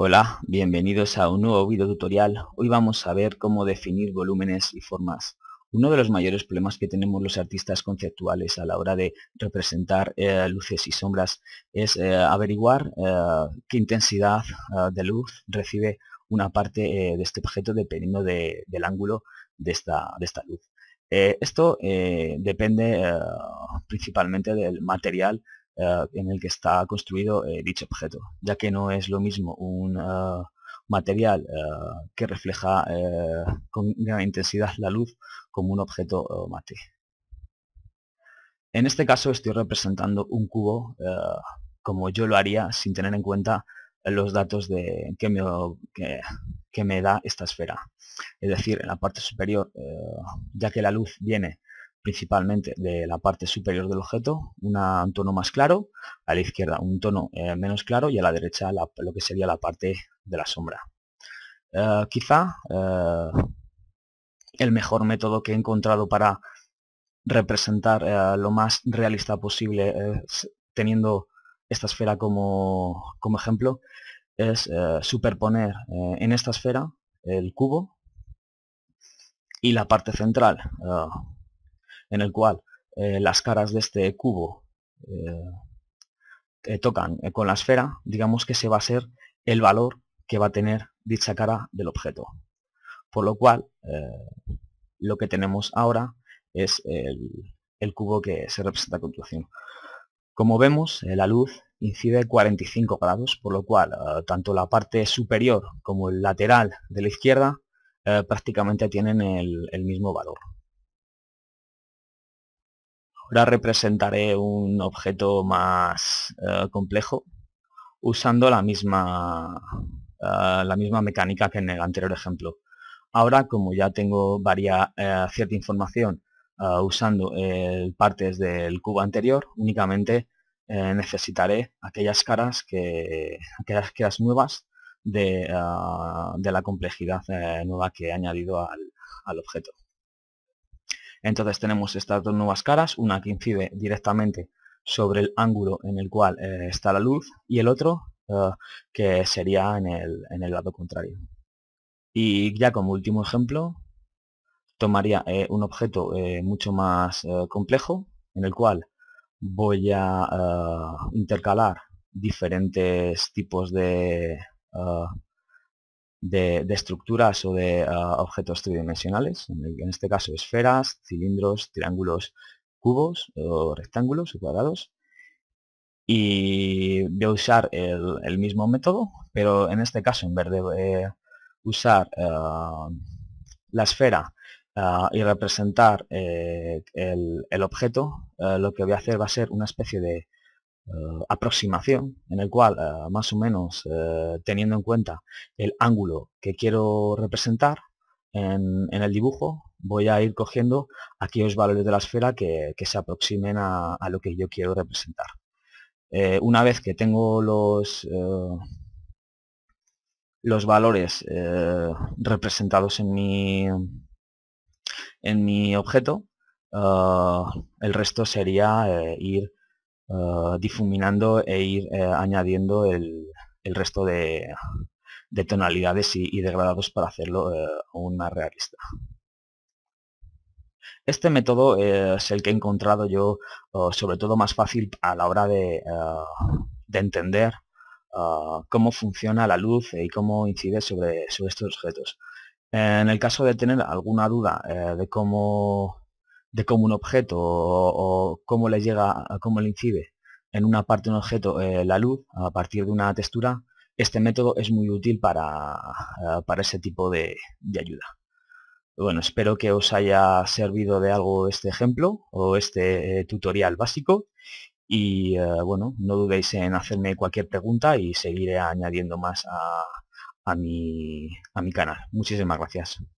Hola, bienvenidos a un nuevo video tutorial. Hoy vamos a ver cómo definir volúmenes y formas. Uno de los mayores problemas que tenemos los artistas conceptuales a la hora de representar eh, luces y sombras es eh, averiguar eh, qué intensidad de luz recibe una parte de este objeto dependiendo del ángulo de esta, de esta luz. esto depende principalmente del material eh, en el que está construido eh, dicho objeto, ya que no es lo mismo un ah, material ah, que refleja eh, con gran intensidad la luz como un objeto oh, mate. En este caso estoy representando un cubo ah, como yo lo haría sin tener en cuenta los datos de, que, me, da esta esfera. Es decir, en la parte superior, ya que la luz viene principalmente de la parte superior del objeto, un tono más claro, a la izquierda un tono eh, menos claro y a la derecha lo que sería la parte de la sombra. Eh, quizá eh, el mejor método que he encontrado para representar lo más realista posible teniendo esta esfera como, ejemplo es superponer en esta esfera el cubo y la parte central en el cual eh, las caras de este cubo eh, eh, tocan con la esfera, digamos que se va a ser el valor que va a tener dicha cara del objeto. Por lo cual, lo que tenemos ahora es el, cubo que se representa a continuación. Como vemos, la luz incide 45 grados, por lo cual tanto la parte superior como el lateral de la izquierda prácticamente tienen el mismo valor. Ahora representaré un objeto más eh, complejo usando la misma, eh, la misma mecánica que en el anterior ejemplo. Ahora, como ya tengo eh, cierta información usando partes del cubo anterior, únicamente necesitaré aquellas caras, que, aquellas, nuevas de, la complejidad nueva que he añadido al objeto. Entonces tenemos estas dos nuevas caras, una que incide directamente sobre el ángulo en el cual eh, está la luz y el otro eh, que sería en el, lado contrario. Y ya como último ejemplo, tomaría eh, un objeto mucho más complejo en el cual voy a intercalar diferentes tipos de de, estructuras o de ah, objetos tridimensionales, en, este caso esferas, cilindros, triángulos, cubos o rectángulos o cuadrados. Y voy a usar el, mismo método, pero en este caso en vez de eh, usar ah, la esfera ah, y representar eh, el, objeto, lo que voy a hacer va a ser una especie de eh, aproximación en el cual eh, más o menos eh, teniendo en cuenta el ángulo que quiero representar en, el dibujo voy a ir cogiendo aquellos valores de la esfera que, se aproximen a, lo que yo quiero representar una vez que tengo los los valores representados en mi en mi objeto el resto sería ir Ah, difuminando e ir eh, añadiendo el, resto de, tonalidades y, de degradados para hacerlo una eh, aún más realista. Este método eh, es el que he encontrado yo sobre todo más fácil a la hora de, entender ah, cómo funciona la luz y cómo incide sobre, estos objetos. En el caso de tener alguna duda de cómo de cómo un objeto o, cómo le llega, cómo le incide en una parte de un objeto eh, la luz a partir de una textura, este método es muy útil para, eh, ese tipo de, ayuda. Bueno, espero que os haya servido de algo este ejemplo o este eh, tutorial básico y bueno, no dudéis en hacerme cualquier pregunta y seguiré añadiendo más a, mi, a mi canal. Muchísimas gracias.